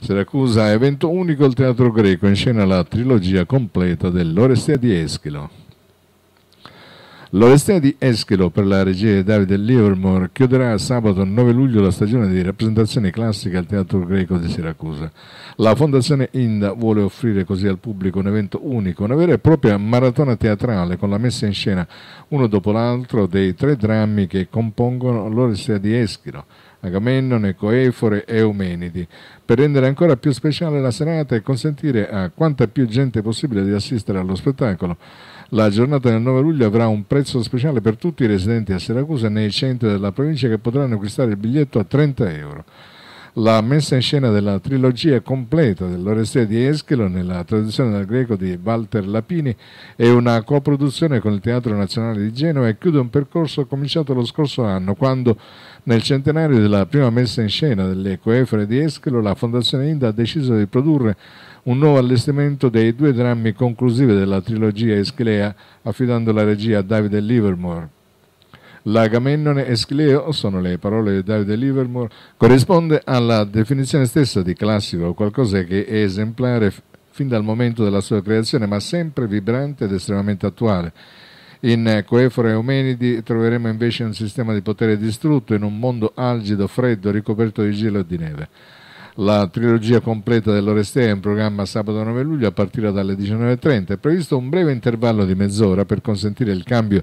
Siracusa evento unico al Teatro Greco, in scena la trilogia completa dell'Orestia di Eschilo. L'Ovestea di Eschilo per la regia di Davide Livermore chiuderà sabato 9 luglio la stagione di rappresentazioni classiche al Teatro Greco di Siracusa. La Fondazione Inda vuole offrire così al pubblico un evento unico, una vera e propria maratona teatrale con la messa in scena uno dopo l'altro dei tre drammi che compongono l'Ovestea di Eschilo. Agamennone, Coefore e Eumenidi, per rendere ancora più speciale la serata e consentire a quanta più gente possibile di assistere allo spettacolo. La giornata del 9 luglio avrà un prezzo speciale per tutti i residenti a Siracusa e nei centri della provincia che potranno acquistare il biglietto a 30 euro la messa in scena della trilogia completa dell'Orestia di Eschilo nella traduzione dal greco di Walter Lapini è una coproduzione con il Teatro Nazionale di Genova e chiude un percorso cominciato lo scorso anno quando nel centenario della prima messa in scena delle coefere di Eschilo la Fondazione Inda ha deciso di produrre un nuovo allestimento dei due drammi conclusivi della trilogia eschilea affidando la regia a Davide Livermore. L'agamennone Escleo sono le parole di Davide Livermore, corrisponde alla definizione stessa di classico, qualcosa che è esemplare fin dal momento della sua creazione, ma sempre vibrante ed estremamente attuale. In Coefora e Omenidi troveremo invece un sistema di potere distrutto in un mondo algido, freddo, ricoperto di gelo e di neve. La trilogia completa dell'Orestea è in programma sabato 9 luglio a partire dalle 19.30. È previsto un breve intervallo di mezz'ora per consentire il cambio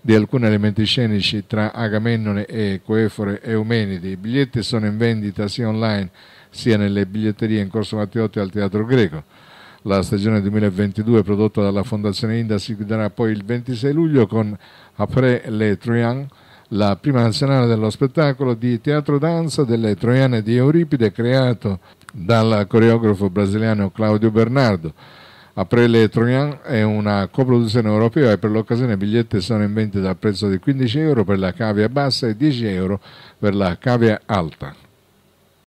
di alcuni elementi scenici tra Agamennone e Coefore e Eumenide. I biglietti sono in vendita sia online sia nelle biglietterie in Corso Mattiotti al Teatro Greco. La stagione 2022 prodotta dalla Fondazione Inda si chiuderà poi il 26 luglio con Après les Troyens la prima nazionale dello spettacolo di teatro danza delle Troiane di Euripide creato dal coreografo brasiliano Claudio Bernardo. Aprile Troian è una coproduzione europea e per l'occasione i biglietti sono in vendita al prezzo di 15 euro per la cavia bassa e 10 euro per la cavia alta.